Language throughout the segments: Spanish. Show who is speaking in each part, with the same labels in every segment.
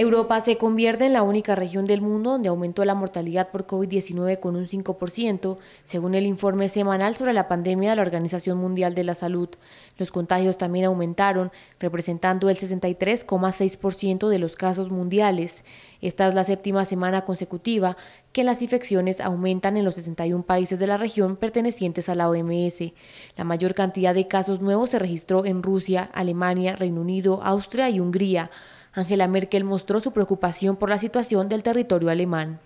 Speaker 1: Europa se convierte en la única región del mundo donde aumentó la mortalidad por COVID-19 con un 5%, según el informe semanal sobre la pandemia de la Organización Mundial de la Salud. Los contagios también aumentaron, representando el 63,6% de los casos mundiales. Esta es la séptima semana consecutiva que las infecciones aumentan en los 61 países de la región pertenecientes a la OMS. La mayor cantidad de casos nuevos se registró en Rusia, Alemania, Reino Unido, Austria y Hungría. Angela Merkel mostró su preocupación por la situación del territorio alemán.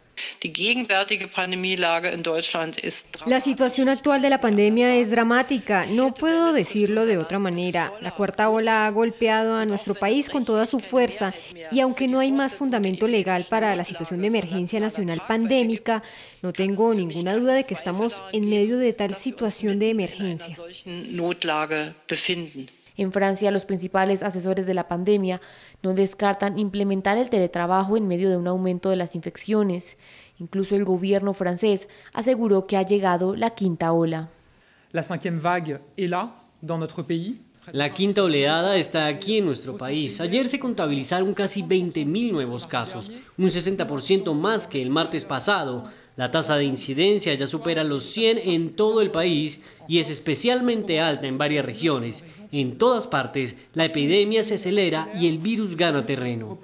Speaker 2: La situación actual de la pandemia es dramática, no puedo decirlo de otra manera. La cuarta ola ha golpeado a nuestro país con toda su fuerza y aunque no hay más fundamento legal para la situación de emergencia nacional pandémica, no tengo ninguna
Speaker 1: duda de que estamos en medio de tal situación de emergencia. En Francia, los principales asesores de la pandemia no descartan implementar el teletrabajo en medio de un aumento de las infecciones. Incluso el gobierno francés aseguró que ha llegado la quinta ola.
Speaker 3: La quinta oleada está aquí en nuestro país. Ayer se contabilizaron casi 20.000 nuevos casos, un 60% más que el martes pasado. La tasa de incidencia ya supera los 100 en todo el país y es especialmente alta en varias regiones. En todas partes, la epidemia se acelera y el virus gana terreno.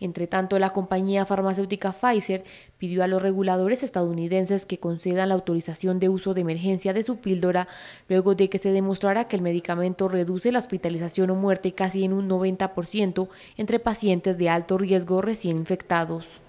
Speaker 1: Entre tanto, la compañía farmacéutica Pfizer pidió a los reguladores estadounidenses que concedan la autorización de uso de emergencia de su píldora luego de que se demostrara que el medicamento reduce la hospitalización o muerte casi en un 90% entre pacientes de alto riesgo recién infectados.